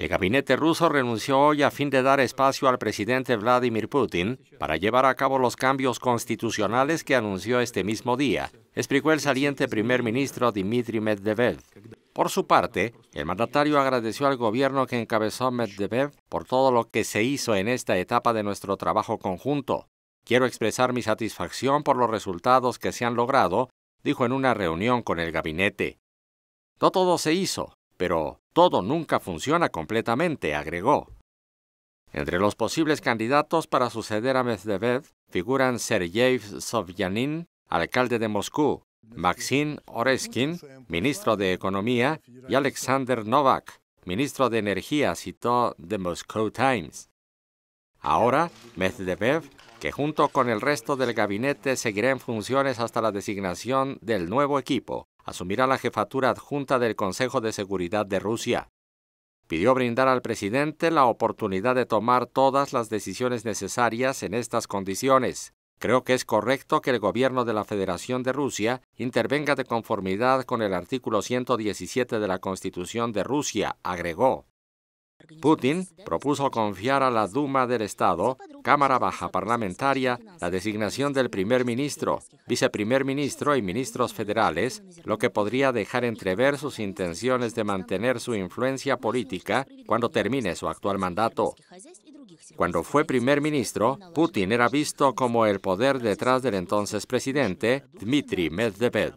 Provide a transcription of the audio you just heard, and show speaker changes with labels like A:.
A: El gabinete ruso renunció hoy a fin de dar espacio al presidente Vladimir Putin para llevar a cabo los cambios constitucionales que anunció este mismo día, explicó el saliente primer ministro Dmitry Medvedev. Por su parte, el mandatario agradeció al gobierno que encabezó Medvedev por todo lo que se hizo en esta etapa de nuestro trabajo conjunto. Quiero expresar mi satisfacción por los resultados que se han logrado, dijo en una reunión con el gabinete. No todo se hizo, pero todo nunca funciona completamente, agregó. Entre los posibles candidatos para suceder a Medvedev figuran Sergei Sovyanin, alcalde de Moscú, Maxim Oreskin, ministro de Economía, y Alexander Novak, ministro de Energía, citó The Moscow Times. Ahora, Medvedev, que junto con el resto del gabinete seguirá en funciones hasta la designación del nuevo equipo, asumirá la jefatura adjunta del Consejo de Seguridad de Rusia. Pidió brindar al presidente la oportunidad de tomar todas las decisiones necesarias en estas condiciones. Creo que es correcto que el gobierno de la Federación de Rusia intervenga de conformidad con el artículo 117 de la Constitución de Rusia, agregó. Putin propuso confiar a la Duma del Estado, Cámara Baja Parlamentaria, la designación del primer ministro, viceprimer ministro y ministros federales, lo que podría dejar entrever sus intenciones de mantener su influencia política cuando termine su actual mandato. Cuando fue primer ministro, Putin era visto como el poder detrás del entonces presidente Dmitry Medvedev.